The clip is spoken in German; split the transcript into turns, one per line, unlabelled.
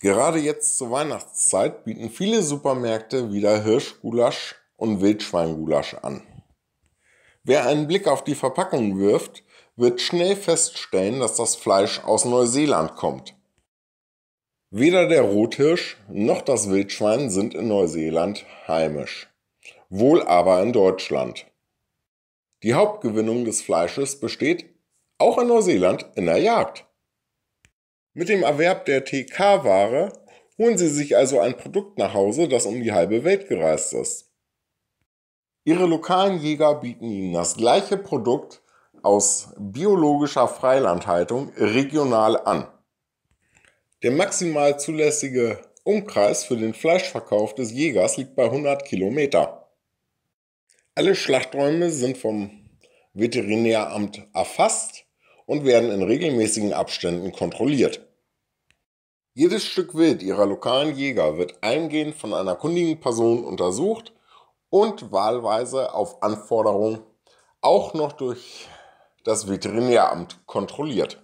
Gerade jetzt zur Weihnachtszeit bieten viele Supermärkte wieder Hirschgulasch und Wildschweingulasch an. Wer einen Blick auf die Verpackung wirft, wird schnell feststellen, dass das Fleisch aus Neuseeland kommt. Weder der Rothirsch noch das Wildschwein sind in Neuseeland heimisch, wohl aber in Deutschland. Die Hauptgewinnung des Fleisches besteht auch in Neuseeland in der Jagd. Mit dem Erwerb der TK-Ware holen Sie sich also ein Produkt nach Hause, das um die halbe Welt gereist ist. Ihre lokalen Jäger bieten Ihnen das gleiche Produkt aus biologischer Freilandhaltung regional an. Der maximal zulässige Umkreis für den Fleischverkauf des Jägers liegt bei 100 Kilometer. Alle Schlachträume sind vom Veterinäramt erfasst und werden in regelmäßigen Abständen kontrolliert. Jedes Stück Wild ihrer lokalen Jäger wird eingehend von einer kundigen Person untersucht und wahlweise auf Anforderung auch noch durch das Veterinäramt kontrolliert.